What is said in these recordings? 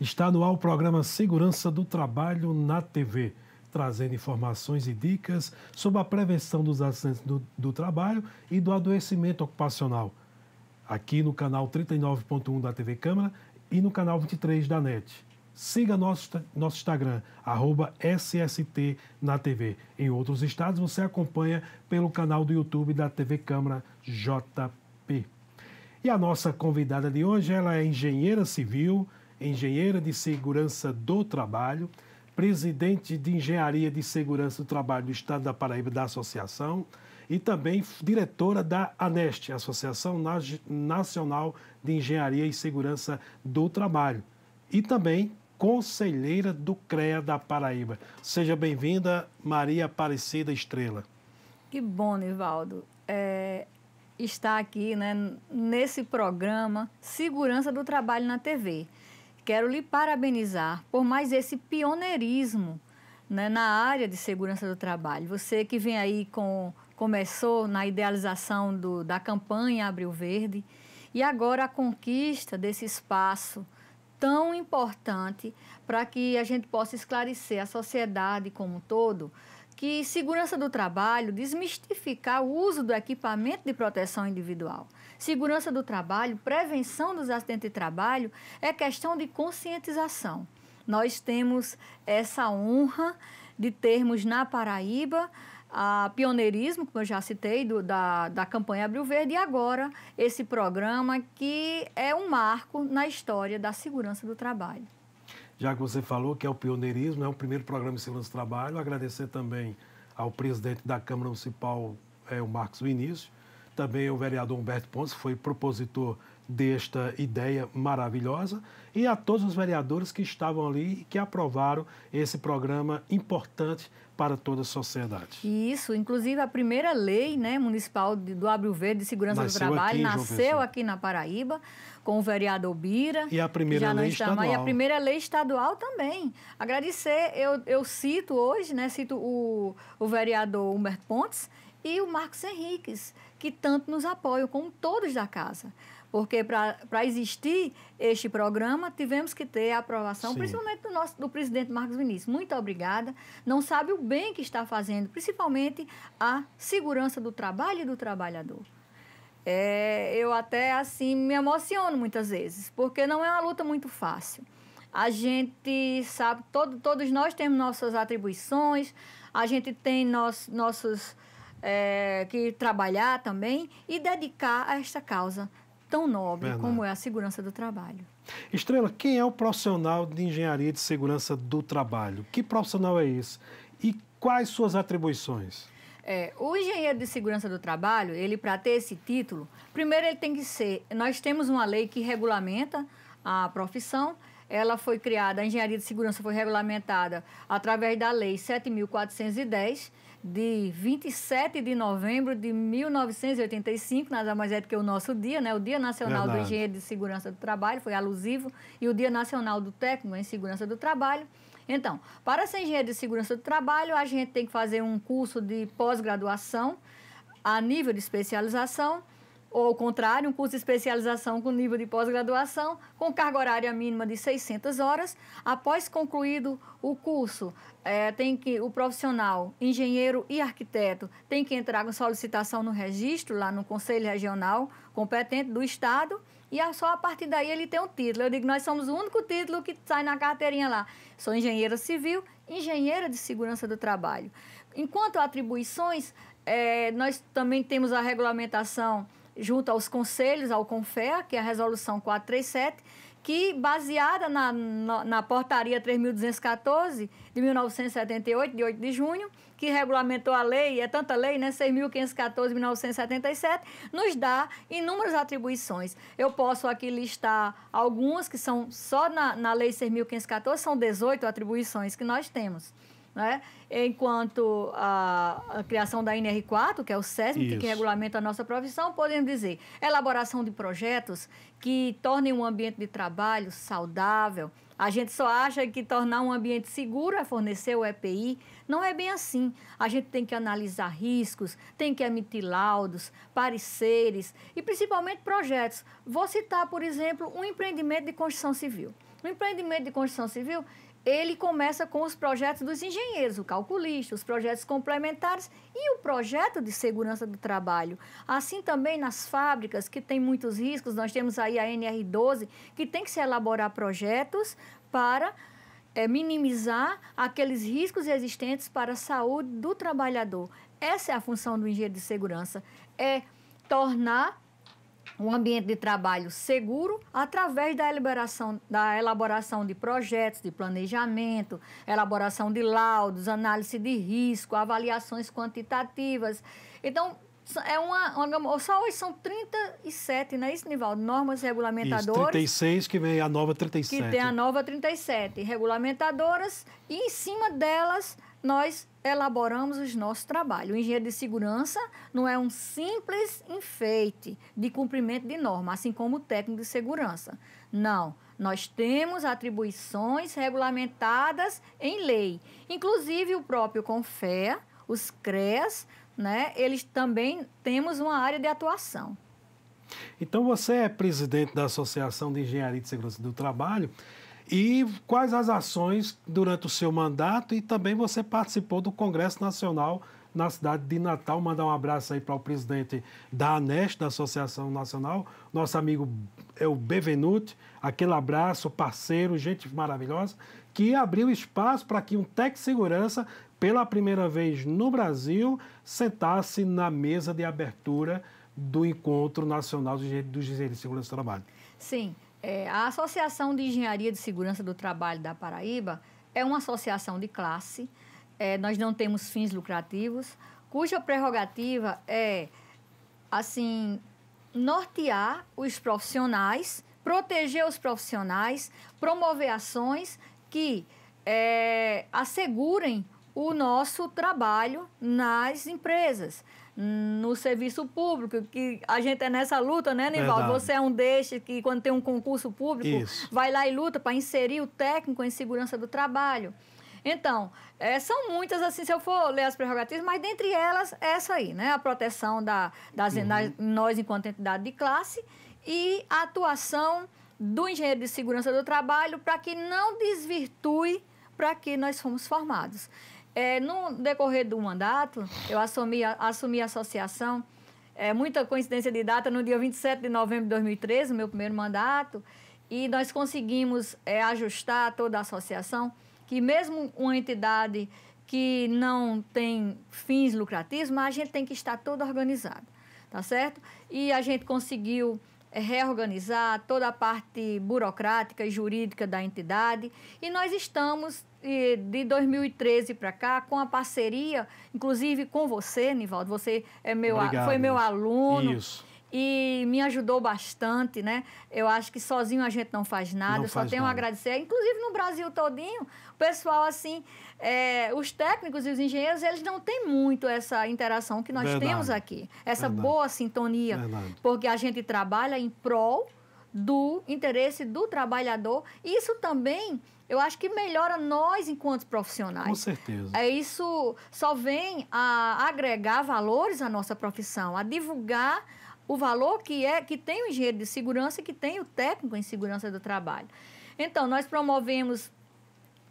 Está no ar o programa Segurança do Trabalho na TV, trazendo informações e dicas sobre a prevenção dos acidentes do, do trabalho e do adoecimento ocupacional. Aqui no canal 39.1 da TV Câmara e no canal 23 da NET. Siga nosso, nosso Instagram, arroba SST na TV. Em outros estados, você acompanha pelo canal do YouTube da TV Câmara JP. E a nossa convidada de hoje, ela é engenheira civil, engenheira de segurança do trabalho, presidente de engenharia de segurança do trabalho do Estado da Paraíba da associação e também diretora da ANEST, Associação Nacional de Engenharia e Segurança do Trabalho, e também conselheira do CREA da Paraíba. Seja bem-vinda, Maria Aparecida Estrela. Que bom, Nivaldo. É, estar aqui né, nesse programa Segurança do Trabalho na TV. Quero lhe parabenizar por mais esse pioneirismo né, na área de segurança do trabalho. Você que vem aí com começou na idealização do, da campanha Abril Verde e agora a conquista desse espaço tão importante para que a gente possa esclarecer a sociedade como um todo que segurança do trabalho desmistificar o uso do equipamento de proteção individual segurança do trabalho, prevenção dos acidentes de trabalho, é questão de conscientização. Nós temos essa honra de termos na Paraíba a pioneirismo, como eu já citei, do, da, da campanha Abril Verde, e agora esse programa que é um marco na história da segurança do trabalho. Já que você falou que é o pioneirismo, é o primeiro programa de segurança do trabalho, agradecer também ao presidente da Câmara Municipal, é, o Marcos Vinícius, também o vereador Humberto Pontes foi propositor desta ideia maravilhosa e a todos os vereadores que estavam ali e que aprovaram esse programa importante para toda a sociedade. Isso, inclusive a primeira lei né, municipal do Abril Verde de Segurança nasceu do Trabalho aqui, nasceu aqui na Paraíba com o vereador Bira. E a primeira já lei estadual. e a primeira lei estadual também. Agradecer, eu, eu cito hoje, né, cito o, o vereador Humberto Pontes e o Marcos Henriques, que tanto nos apoiam, como todos da casa. Porque para existir este programa, tivemos que ter a aprovação, Sim. principalmente do, nosso, do presidente Marcos Vinícius. Muito obrigada. Não sabe o bem que está fazendo, principalmente a segurança do trabalho e do trabalhador. É, eu até assim me emociono muitas vezes, porque não é uma luta muito fácil. A gente sabe, todo, todos nós temos nossas atribuições, a gente tem nós, nossos é, que trabalhar também e dedicar a esta causa tão nobre Verdade. como é a segurança do trabalho. Estrela, quem é o profissional de engenharia de segurança do trabalho? Que profissional é esse? E quais suas atribuições? É, o engenheiro de segurança do trabalho, ele para ter esse título, primeiro ele tem que ser. Nós temos uma lei que regulamenta a profissão. Ela foi criada, a engenharia de segurança foi regulamentada através da lei 7.410 de 27 de novembro de 1985, nada mais é do que o nosso dia, né? O Dia Nacional Verdade. do Engenheiro de Segurança do Trabalho, foi alusivo, e o Dia Nacional do Técnico em Segurança do Trabalho. Então, para ser engenheiro de segurança do trabalho, a gente tem que fazer um curso de pós-graduação a nível de especialização ou ao contrário, um curso de especialização com nível de pós-graduação, com carga horária mínima de 600 horas. Após concluído o curso, é, tem que o profissional, engenheiro e arquiteto, tem que entrar com solicitação no registro, lá no Conselho Regional competente do Estado, e só a partir daí ele tem um título. Eu digo, nós somos o único título que sai na carteirinha lá. Sou engenheira civil, engenheira de segurança do trabalho. Enquanto atribuições, é, nós também temos a regulamentação junto aos conselhos, ao CONFEA, que é a resolução 437, que, baseada na, na, na portaria 3.214 de 1978, de 8 de junho, que regulamentou a lei, é tanta lei, né? 6.514 de 1977, nos dá inúmeras atribuições. Eu posso aqui listar algumas que são só na, na lei 6.514, são 18 atribuições que nós temos. Né? Enquanto a, a, criação da NR4, que é o SESM, que regulamenta a nossa profissão, podemos dizer elaboração de projetos que tornem um ambiente de trabalho saudável. A gente só acha que tornar um ambiente seguro é fornecer o EPI. Não é bem assim. A gente tem que analisar riscos, tem que emitir laudos, pareceres e principalmente projetos. Vou citar, por exemplo, um empreendimento de construção civil. Um empreendimento de construção civil ele começa com os projetos dos engenheiros, o calculista, os projetos complementares e o projeto de segurança do trabalho. Assim também nas fábricas, que tem muitos riscos, nós temos aí a NR12, que tem que se elaborar projetos para é, minimizar aqueles riscos existentes para a saúde do trabalhador. Essa é a função do engenheiro de segurança, é tornar um ambiente de trabalho seguro através da elaboração, da elaboração de projetos, de planejamento, elaboração de laudos, análise de risco, avaliações quantitativas. Então, é uma, uma só hoje são 37, não é isso, Nivaldo? Normas regulamentadoras. Isso, 36, que vem a nova 37. Que tem a nova 37, regulamentadoras, e em cima delas nós elaboramos os nossos trabalho O engenheiro de segurança não é um simples enfeite de cumprimento de norma, assim como o técnico de segurança. Não, nós temos atribuições regulamentadas em lei. Inclusive o próprio CONFEA, os CREAS, né, eles também temos uma área de atuação. Então você é presidente da Associação de Engenharia de Segurança do Trabalho e quais as ações durante o seu mandato e também você participou do Congresso Nacional na cidade de Natal. Mandar um abraço aí para o presidente da ANEST, da Associação Nacional, nosso amigo é o Bevenuti, aquele abraço, parceiro, gente maravilhosa, que abriu espaço para que um Tec Segurança, pela primeira vez no Brasil, sentasse na mesa de abertura do Encontro Nacional dos Direitos de Segurança do Trabalho. Sim, é, a Associação de Engenharia de Segurança do Trabalho da Paraíba é uma associação de classe, é, nós não temos fins lucrativos, cuja prerrogativa é, assim, nortear os profissionais, proteger os profissionais, promover ações que é, assegurem o nosso trabalho nas empresas no serviço público, que a gente é nessa luta, né, Nival? Você é um destes que, quando tem um concurso público, Isso. vai lá e luta para inserir o técnico em segurança do trabalho. Então, é, são muitas, assim, se eu for ler as prerrogativas, mas dentre elas, essa aí, né? A proteção da, das, uhum. das, nós enquanto entidade de classe e a atuação do engenheiro de segurança do trabalho para que não desvirtue para que nós fomos formados. É, no decorrer do mandato, eu assumi, assumi a associação, é, muita coincidência de data, no dia 27 de novembro de 2013, meu primeiro mandato, e nós conseguimos é, ajustar toda a associação, que mesmo uma entidade que não tem fins lucrativos, mas a gente tem que estar toda organizada, tá certo? E a gente conseguiu é reorganizar toda a parte burocrática e jurídica da entidade. E nós estamos, de 2013 para cá, com a parceria, inclusive com você, Nivaldo. Você é meu, foi meu aluno. Isso e me ajudou bastante, né? Eu acho que sozinho a gente não faz nada, não eu só tenho nada. a agradecer. Inclusive no Brasil todinho, o pessoal assim, é, os técnicos e os engenheiros, eles não têm muito essa interação que nós Verdade. temos aqui, essa Verdade. boa sintonia, Verdade. porque a gente trabalha em prol do interesse do trabalhador. Isso também eu acho que melhora nós enquanto profissionais. Com certeza. É isso só vem a agregar valores à nossa profissão, a divulgar o valor que é que tem o engenheiro de segurança e que tem o técnico em segurança do trabalho. Então, nós promovemos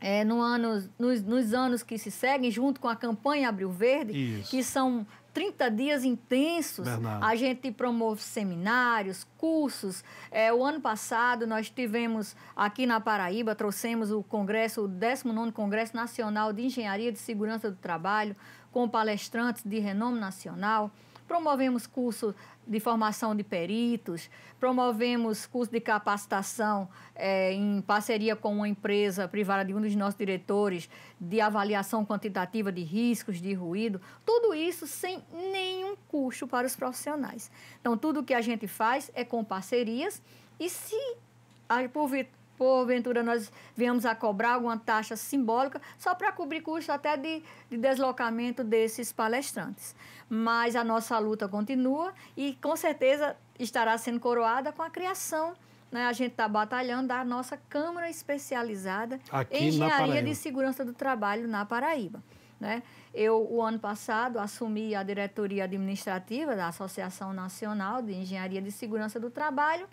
é, no ano, nos, nos, anos que se seguem, junto com a campanha Abril Verde, Isso. que são 30 dias intensos. Bernardo. A gente promove seminários, cursos. É, o ano passado nós tivemos aqui na Paraíba, trouxemos o Congresso, o 19 Congresso Nacional de Engenharia de Segurança do Trabalho, com palestrantes de renome nacional. Promovemos cursos de formação de peritos, promovemos curso de capacitação é, em parceria com uma empresa privada de um dos nossos diretores de avaliação quantitativa de riscos de ruído, tudo isso sem nenhum custo para os profissionais. Então, tudo que a gente faz é com parcerias e se por porventura nós viemos a cobrar alguma taxa simbólica, só para cobrir custo até de, de, deslocamento desses palestrantes. Mas a nossa luta continua e com certeza estará sendo coroada com a criação. Né? a gente está batalhando da nossa Câmara Especializada Aqui em Engenharia de Segurança do Trabalho na Paraíba. Né? Eu, o ano passado, assumi a diretoria administrativa da Associação Nacional de Engenharia de Segurança do Trabalho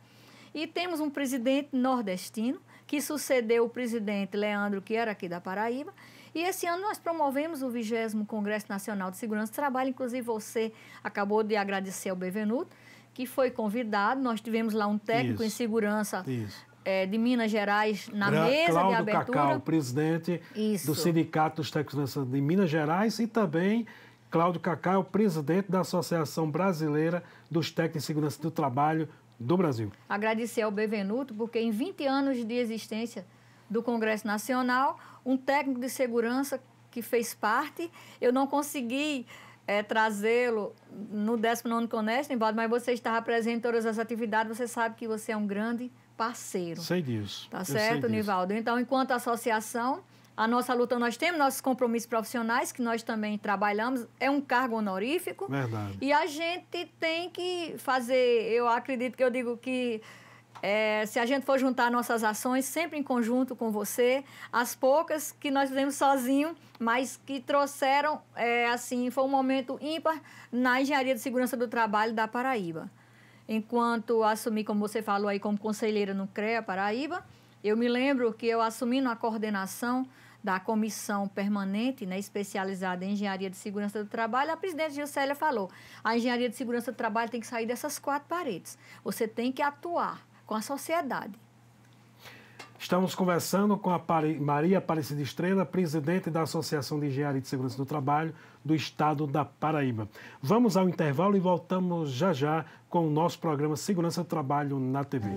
e temos um presidente nordestino, que sucedeu o presidente Leandro, que era aqui da Paraíba. E esse ano nós promovemos o 20 Congresso Nacional de Segurança do Trabalho. Inclusive, você acabou de agradecer ao Bevenuto, que foi convidado. Nós tivemos lá um técnico Isso. em segurança Isso. É, de Minas Gerais na Gra mesa de abertura. Cacau, presidente Isso. do Sindicato dos Técnicos de Minas Gerais e também Cláudio Cacá é o presidente da Associação Brasileira dos Técnicos de Segurança do Trabalho do Brasil. Agradecer ao Bevenuto, porque em 20 anos de existência do Congresso Nacional, um técnico de segurança que fez parte, eu não consegui é, trazê-lo no 19 Conest, embora, mas você estava presente em todas as atividades, você sabe que você é um grande parceiro. Sei disso. Tá certo, Nivaldo? Disso. Então, enquanto associação, a nossa luta nós temos nossos compromissos profissionais que nós também trabalhamos é um cargo honorífico Verdade. e a gente tem que fazer eu acredito que eu digo que é, se a gente for juntar nossas ações sempre em conjunto com você, as poucas que nós fizemos sozinho, mas que trouxeram, é, assim, foi um momento ímpar na engenharia de segurança do trabalho da Paraíba. Enquanto assumi, como você falou aí, como conselheira no CREA Paraíba, eu me lembro que eu assumi numa coordenação da comissão permanente né, especializada em engenharia de segurança do trabalho, a presidente Gilcélia falou: a engenharia de segurança do trabalho tem que sair dessas quatro paredes. Você tem que atuar com a sociedade. Estamos conversando com a Maria Aparecida Estrela, presidente da Associação de Engenharia de Segurança do Trabalho do Estado da Paraíba. Vamos ao intervalo e voltamos já já com o nosso programa Segurança do Trabalho na TV.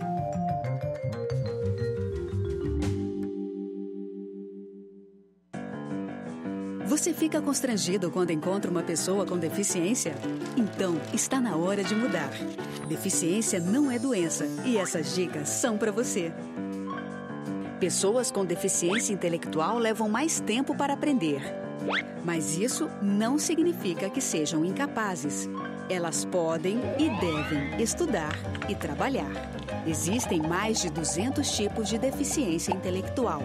Você fica constrangido quando encontra uma pessoa com deficiência? Então, está na hora de mudar. Deficiência não é doença e essas dicas são para você. Pessoas com deficiência intelectual levam mais tempo para aprender. Mas isso não significa que sejam incapazes. Elas podem e devem estudar e trabalhar. Existem mais de 200 tipos de deficiência intelectual.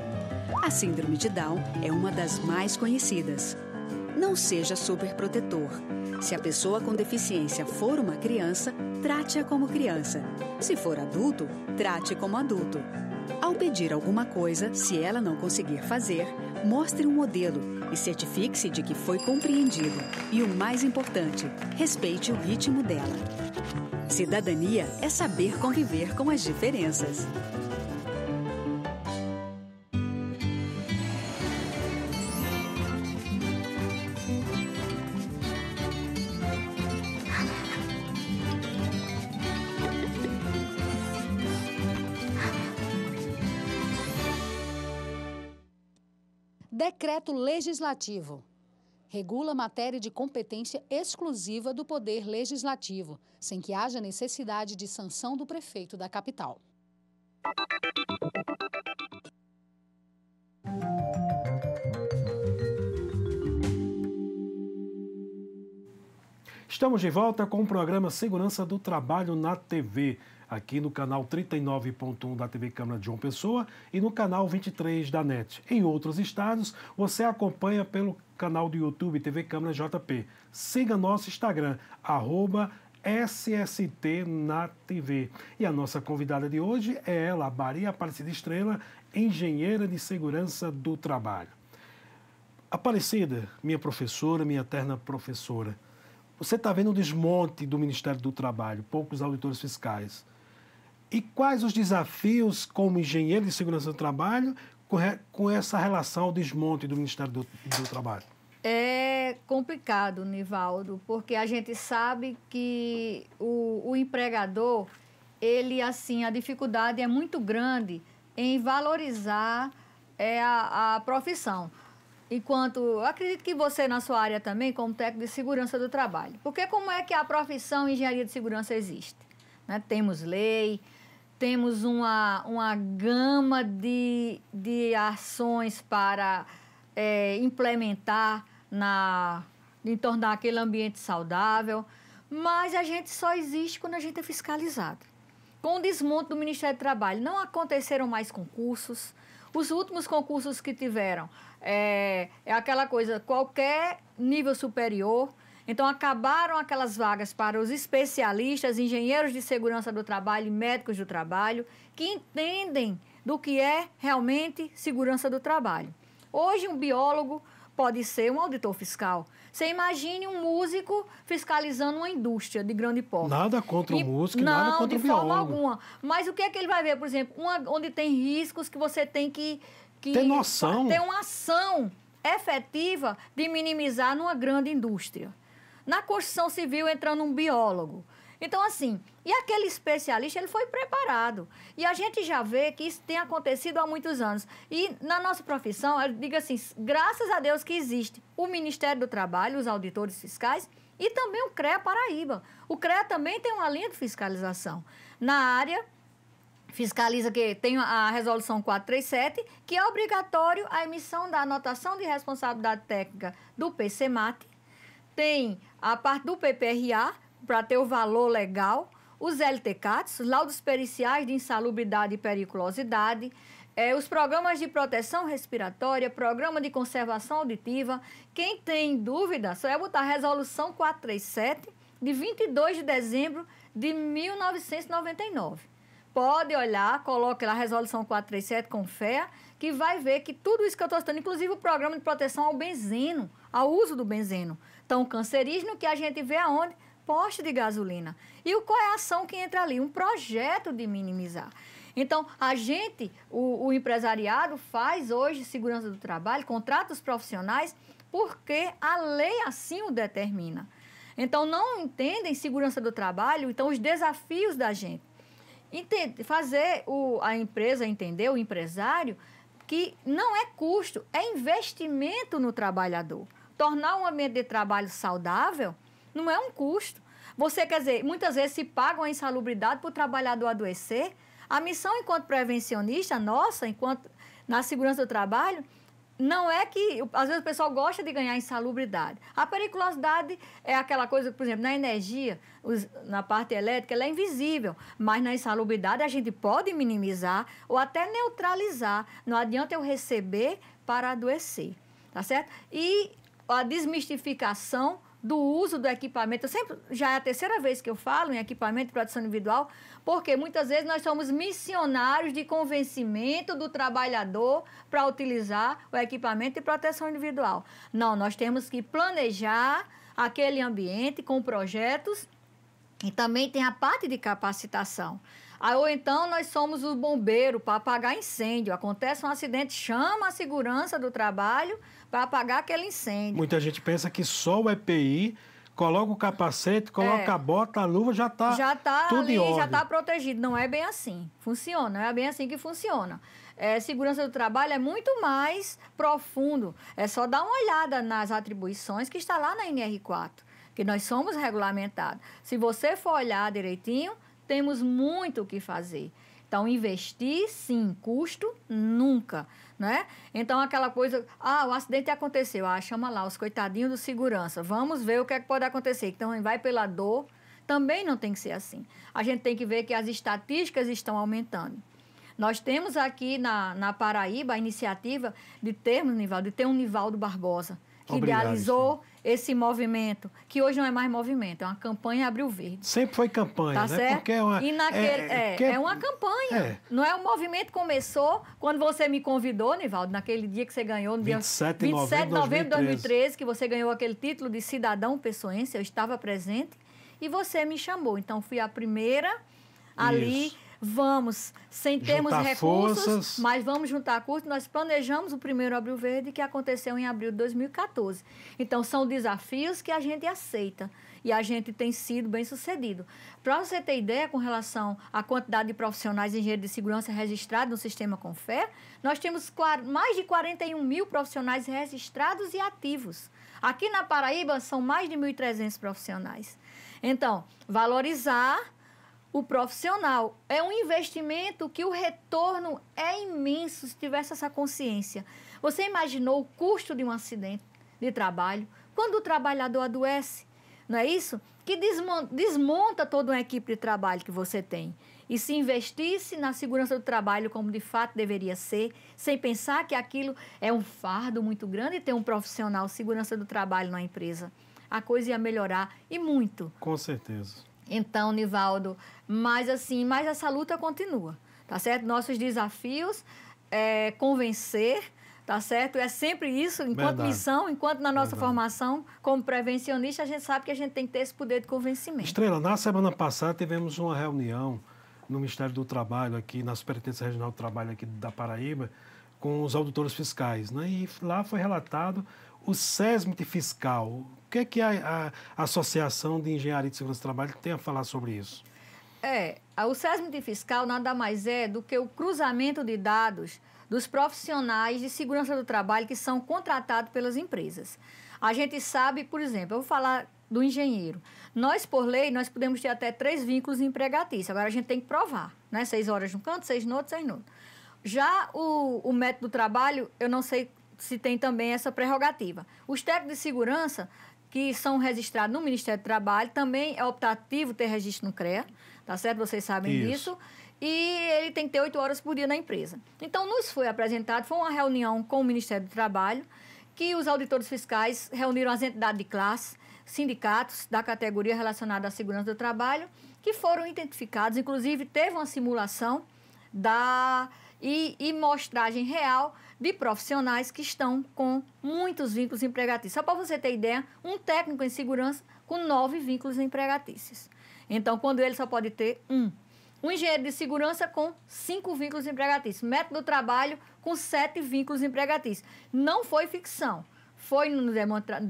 A síndrome de Down é uma das mais conhecidas. Não seja superprotetor. Se a pessoa com deficiência for uma criança, trate-a como criança. Se for adulto, trate como adulto. Ao pedir alguma coisa, se ela não conseguir fazer, mostre um modelo e certifique-se de que foi compreendido. E o mais importante, respeite o ritmo dela. Cidadania é saber conviver com as diferenças. Decreto Legislativo. Regula matéria de competência exclusiva do Poder Legislativo, sem que haja necessidade de sanção do prefeito da capital. Estamos de volta com o programa Segurança do Trabalho na TV aqui no canal 39.1 da TV Câmara de João Pessoa e no canal 23 da NET. Em outros estados, você acompanha pelo canal do YouTube TV Câmara JP. Siga nosso Instagram, arroba SST na TV. E a nossa convidada de hoje é ela, Maria Aparecida Estrela, engenheira de segurança do trabalho. Aparecida, minha professora, minha eterna professora, você está vendo o desmonte do Ministério do Trabalho, poucos auditores fiscais. E quais os desafios como engenheiro de segurança do trabalho com essa relação ao desmonte do Ministério do, do Trabalho? É complicado, Nivaldo, porque a gente sabe que o, o empregador, ele assim, a dificuldade é muito grande em valorizar é, a, a profissão enquanto acredito que você na sua área também, como técnico de segurança do trabalho. Porque como é que a profissão engenharia de segurança existe? Né? Temos lei, temos uma, uma gama de, de ações para é, implementar na de tornar aquele ambiente saudável, mas a gente só existe quando a gente é fiscalizado. Com o desmonte do Ministério do Trabalho, não aconteceram mais concursos. Os últimos concursos que tiveram é, é aquela coisa, qualquer nível superior. Então, acabaram aquelas vagas para os especialistas, engenheiros de segurança do trabalho e médicos do trabalho, que entendem do que é realmente segurança do trabalho. Hoje, um biólogo pode ser um auditor fiscal. Você imagine um músico fiscalizando uma indústria de grande porte. Nada contra o músico, nada contra o biólogo. Não, de forma alguma. Mas o que é que ele vai ver, por exemplo, uma, onde tem riscos que você tem que que ter noção. ter uma ação efetiva de minimizar numa grande indústria. Na construção civil entrando um biólogo. Então, assim, e aquele especialista, ele foi preparado. E a gente já vê que isso tem acontecido há muitos anos. E na nossa profissão, eu digo assim, graças a Deus que existe o Ministério do Trabalho, os auditores fiscais, e também o CREA Paraíba. O CREA também tem uma linha de fiscalização na área fiscaliza que tem a resolução 437, que é obrigatório a emissão da anotação de responsabilidade técnica do PCMAT, tem a parte do PPRA para ter o valor legal, os LTCATs, laudos periciais de insalubridade e periculosidade, é, os programas de proteção respiratória, programa de conservação auditiva. Quem tem dúvida, só é botar a resolução 437 de 22 de dezembro de 1999 pode olhar, coloque lá a resolução 437 com fé, que vai ver que tudo isso que eu estou citando, inclusive o programa de proteção ao benzeno, ao uso do benzeno, tão cancerígeno que a gente vê aonde? Poste de gasolina. E o, qual é a ação que entra ali? Um projeto de minimizar. Então, a gente, o, o empresariado, faz hoje segurança do trabalho, contrata os profissionais, porque a lei assim o determina. Então, não entendem segurança do trabalho, então os desafios da gente fazer o, a empresa entender, o empresário, que não é custo, é investimento no trabalhador. Tornar um ambiente de trabalho saudável não é um custo. Você quer dizer, muitas vezes se pagam a insalubridade para o trabalhador adoecer. A missão enquanto prevencionista nossa, enquanto na segurança do trabalho, não é que. Às vezes o pessoal gosta de ganhar insalubridade. A periculosidade é aquela coisa, por exemplo, na energia, os, na parte elétrica, ela é invisível, mas na insalubridade a gente pode minimizar ou até neutralizar. Não adianta eu receber para adoecer, tá certo? E a desmistificação do uso do equipamento. Eu sempre, já é a terceira vez que eu falo em equipamento de proteção individual, porque muitas vezes nós somos missionários de convencimento do trabalhador para utilizar o equipamento de proteção individual. Não, nós temos que planejar aquele ambiente com projetos e também tem a parte de capacitação. Aí, ou então nós somos o bombeiro para apagar incêndio. Acontece um acidente, chama a segurança do trabalho para apagar aquele incêndio. Muita gente pensa que só o EPI coloca o capacete, coloca é. a bota, a luva, já está já tá tudo ali, já está protegido. Não é bem assim. Funciona, não é bem assim que funciona. É, segurança do trabalho é muito mais profundo. É só dar uma olhada nas atribuições que está lá na NR4, que nós somos regulamentados. Se você for olhar direitinho, temos muito o que fazer. Então, investir, sim, custo, nunca, né? Então, aquela coisa, ah, o acidente aconteceu, ah, chama lá os coitadinhos do segurança, vamos ver o que, é que pode acontecer. Então, vai pela dor, também não tem que ser assim. A gente tem que ver que as estatísticas estão aumentando. Nós temos aqui na, na Paraíba a iniciativa de termos, Nivaldo, de ter um Nivaldo Barbosa, que Obrigado, idealizou sim. esse movimento, que hoje não é mais movimento, é uma campanha Abril Verde. Sempre foi campanha, tá né? Certo? Porque é uma, e naquele, é, é, é uma campanha. É. Não é o movimento começou quando você me convidou, Nivaldo, naquele dia que você ganhou, no 27 dia 27 de novembro de 2013, que você ganhou aquele título de cidadão pessoense, eu estava presente, e você me chamou. Então, fui a primeira ali Isso. Vamos, sem termos juntar recursos, forças. mas vamos juntar curso. Nós planejamos o primeiro Abril Verde, que aconteceu em abril de 2014. Então, são desafios que a gente aceita e a gente tem sido bem sucedido. Para você ter ideia com relação à quantidade de profissionais de engenharia de segurança registrados no sistema Confer, nós temos mais de 41 mil profissionais registrados e ativos. Aqui na Paraíba são mais de 1.300 profissionais. Então, valorizar o profissional. É um investimento que o retorno é imenso se tivesse essa consciência. Você imaginou o custo de um acidente de trabalho? Quando o trabalhador adoece, não é isso? Que desmonta toda uma equipe de trabalho que você tem. E se investisse na segurança do trabalho como de fato deveria ser, sem pensar que aquilo é um fardo muito grande ter um profissional segurança do trabalho na empresa, a coisa ia melhorar e muito. Com certeza. Então, Nivaldo, mas assim, mas essa luta continua, tá certo? Nossos desafios é convencer, tá certo? É sempre isso, enquanto Verdade. missão, enquanto na nossa Verdade. formação como prevencionista, a gente sabe que a gente tem que ter esse poder de convencimento. Estrela, na semana passada tivemos uma reunião no Ministério do Trabalho aqui, na Superintendência Regional do Trabalho aqui da Paraíba, com os auditores fiscais, né? E lá foi relatado o SESMIT fiscal. O que é que a, a Associação de Engenharia de Segurança do Trabalho tem a falar sobre isso? É, o SESMIT fiscal nada mais é do que o cruzamento de dados dos profissionais de segurança do trabalho que são contratados pelas empresas. A gente sabe, por exemplo, eu vou falar do engenheiro. Nós, por lei, nós podemos ter até três vínculos empregatícios. Agora, a gente tem que provar, né? Seis horas num canto, seis no outro, seis no outro. Já o, o método do trabalho, eu não sei se tem também essa prerrogativa. Os técnicos de segurança que são registrados no Ministério do Trabalho, também é optativo ter registro no CREA, tá certo? Vocês sabem Isso. disso. E ele tem que ter oito horas por dia na empresa. Então, nos foi apresentado, foi uma reunião com o Ministério do Trabalho, que os auditores fiscais reuniram as entidades de classe, sindicatos da categoria relacionada à segurança do trabalho, que foram identificados, inclusive teve uma simulação da e, e mostragem real de profissionais que estão com muitos vínculos empregatícios. Só para você ter ideia, um técnico em segurança com nove vínculos empregatícios. Então, quando ele só pode ter um. Um engenheiro de segurança com cinco vínculos empregatícios. Método do trabalho com sete vínculos empregatícios. Não foi ficção. Foi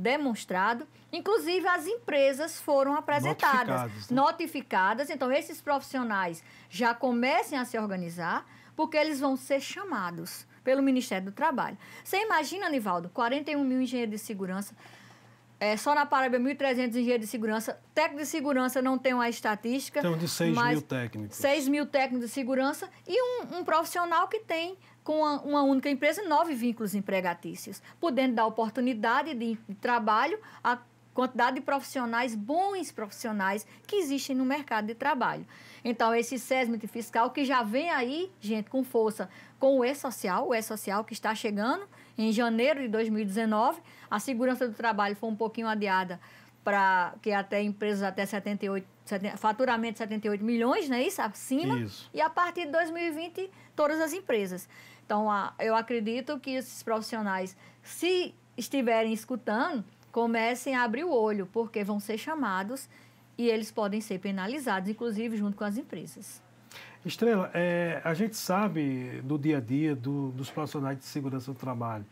demonstrado. Inclusive, as empresas foram apresentadas, notificadas, né? notificadas. Então, esses profissionais já comecem a se organizar, porque eles vão ser chamados pelo Ministério do Trabalho. Você imagina, Nivaldo, 41 mil engenheiros de segurança. É, só na Paraíba, 1.300 engenheiros de segurança. Técnico de segurança não tem uma estatística. Tem de 6 mil técnicos. 6 mil técnicos de segurança e um, um profissional que tem, com uma, uma, única empresa, nove vínculos empregatícios, podendo dar oportunidade de, de trabalho a quantidade de profissionais, bons profissionais que existem no mercado de trabalho. Então, esse SESMIT fiscal que já vem aí, gente, com força, com o E-Social, o E-Social que está chegando em janeiro de 2019. A segurança do trabalho foi um pouquinho adiada para que até empresas até 78, 70, faturamento 78 milhões, né? Isso acima. Isso. E a partir de 2020, todas as empresas. Então, a, eu acredito que esses profissionais, se estiverem escutando, comecem a abrir o olho, porque vão ser chamados e eles podem ser penalizados, inclusive junto com as empresas. Estrela, é, a gente sabe do dia a dia do, dos profissionais de segurança do trabalho.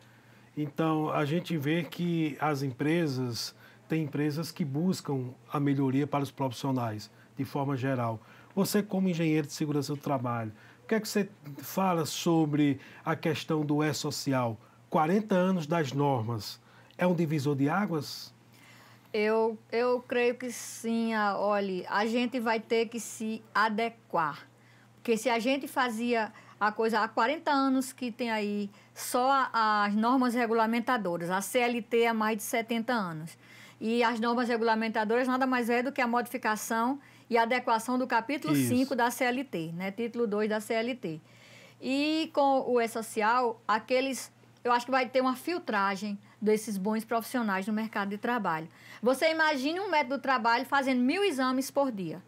Então, a gente vê que as empresas, tem empresas que buscam a melhoria para os profissionais, de forma geral. Você, como engenheiro de segurança do trabalho, o que é que você fala sobre a questão do E-Social? 40 anos das normas. É um divisor de águas? Eu, eu creio que sim. Olha, a gente vai ter que se adequar porque se a gente fazia a coisa há 40 anos que tem aí só as normas regulamentadoras, a CLT há mais de 70 anos. E as normas regulamentadoras nada mais é do que a modificação e adequação do capítulo Isso. 5 da CLT, né? Título 2 da CLT. E com o E-Social, aqueles. Eu acho que vai ter uma filtragem desses bons profissionais no mercado de trabalho. Você imagine um médico do trabalho fazendo mil exames por dia.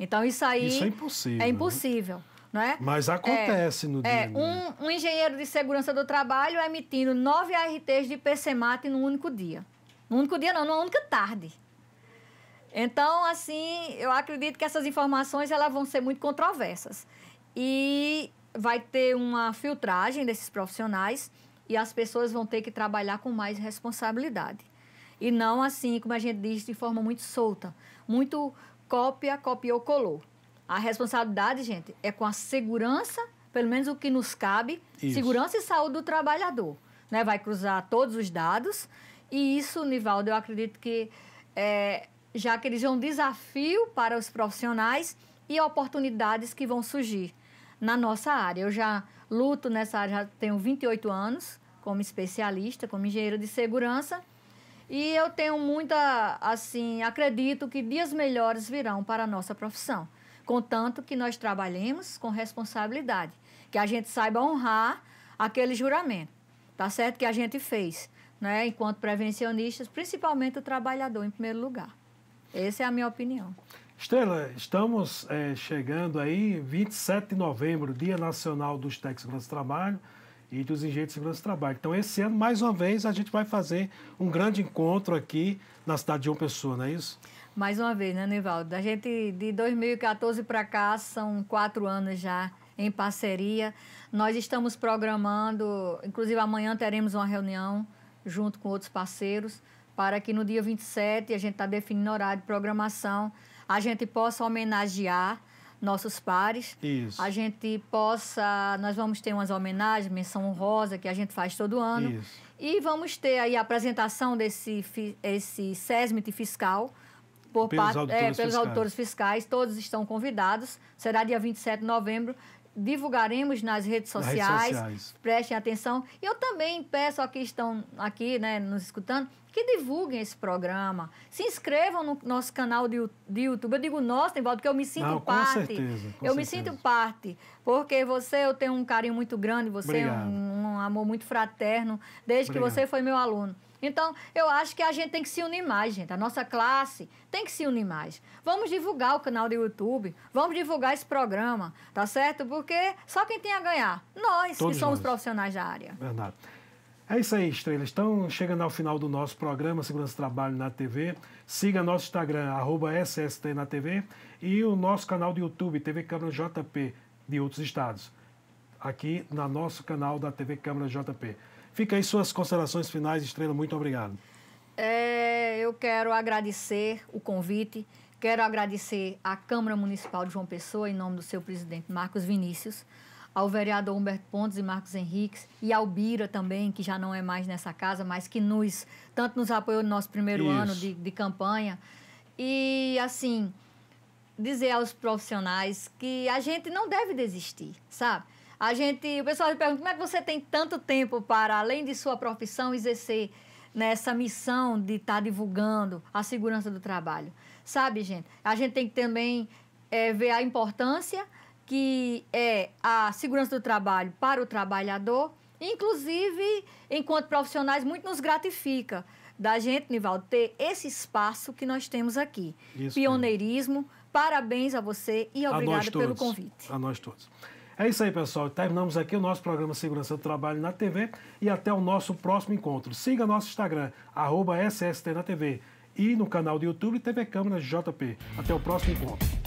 Então isso aí isso é impossível. É né? impossível. Né? É? Mas é, acontece é, no dia. É, um, um, engenheiro de segurança do trabalho emitindo nove ARTs de PCMAT num único dia. Num único dia, não, numa única tarde. Então, assim, eu acredito que essas informações elas vão ser muito controversas. E vai ter uma filtragem desses profissionais e as pessoas vão ter que trabalhar com mais responsabilidade. E não assim, como a gente diz, de forma muito solta, muito cópia, copiou, colou. A responsabilidade, gente, é com a segurança, pelo menos o que nos cabe, isso. segurança e saúde do trabalhador. Né? Vai cruzar todos os dados. E isso, Nivaldo, eu acredito que é, já que eles é um desafio para os profissionais e oportunidades que vão surgir na nossa área. Eu já luto nessa área, já tenho 28 anos como especialista, como engenheiro de segurança e eu tenho muita, assim, acredito que dias melhores virão para a nossa profissão. Contanto que nós trabalhemos com responsabilidade, que a gente saiba honrar aquele juramento, tá certo? Que a gente fez, né? Enquanto prevencionistas, principalmente o trabalhador em primeiro lugar. Essa é a minha opinião. Estela, estamos é, chegando aí, 27 de novembro, Dia Nacional dos Técnicos do Trabalho e dos engenheiros de segurança do trabalho. Então, esse ano, mais uma vez, a gente vai fazer um grande encontro aqui na cidade de João Pessoa, não é isso? Mais uma vez, né, Nivaldo? A gente, de 2014 para cá, são quatro anos já em parceria. Nós estamos programando, inclusive amanhã teremos uma reunião junto com outros parceiros, para que no dia 27, a gente está definindo horário de programação, a gente possa homenagear nossos pares. Isso. A gente possa. Nós vamos ter umas homenagens, menção honrosa, que a gente faz todo ano. Isso. E vamos ter aí a apresentação desse esse SESMIT fiscal. Por pelos parte, auditores, é, pelos fiscais. auditores fiscais, todos estão convidados. Será dia 27 de novembro divulgaremos nas redes sociais, nas redes sociais. Prestem atenção. E eu também peço a que estão aqui, né, nos escutando, que divulguem esse programa, se inscrevam no nosso canal de, de YouTube. Eu digo nosso, Nivaldo, porque eu me sinto Não, parte. Com certeza, com eu certeza. me sinto parte, porque você, eu tenho um carinho muito grande, você é um, um, amor muito fraterno, desde Obrigado. que você foi meu aluno. Então, eu acho que a gente tem que se unir mais, gente. A nossa classe tem que se unir mais. Vamos divulgar o canal do YouTube, vamos divulgar esse programa, tá certo? Porque só quem tem a ganhar, nós Todos que somos nós. profissionais da área. Verdade. É isso aí, estrelas. Estão chegando ao final do nosso programa Segurança do Trabalho na TV. Siga nosso Instagram, arroba SST na TV e o nosso canal do YouTube, TV Câmara JP, de outros estados. Aqui no nosso canal da TV Câmara JP. Fica aí suas considerações finais, Estrela. Muito obrigado. É, eu quero agradecer o convite. Quero agradecer à Câmara Municipal de João Pessoa, em nome do seu presidente Marcos Vinícius ao vereador Humberto Pontes e Marcos Henriques, e ao Bira também, que já não é mais nessa casa, mas que nos, tanto nos apoiou no nosso primeiro Isso. ano de, de campanha. E, assim, dizer aos profissionais que a gente não deve desistir, sabe? A gente, o pessoal me pergunta como é que você tem tanto tempo para, além de sua profissão, exercer nessa missão de estar tá divulgando a segurança do trabalho, sabe, gente? A gente tem que também é, ver a importância que é a segurança do trabalho para o trabalhador, inclusive, enquanto profissionais, muito nos gratifica da gente, Nivaldo, ter esse espaço que nós temos aqui. Isso Pioneirismo, parabéns a você e obrigado pelo convite. A nós todos. É isso aí, pessoal. Terminamos aqui o nosso programa Segurança do Trabalho na TV e até o nosso próximo encontro. Siga nosso Instagram, arroba SST na TV e no canal do YouTube TV Câmara JP. Até o próximo encontro.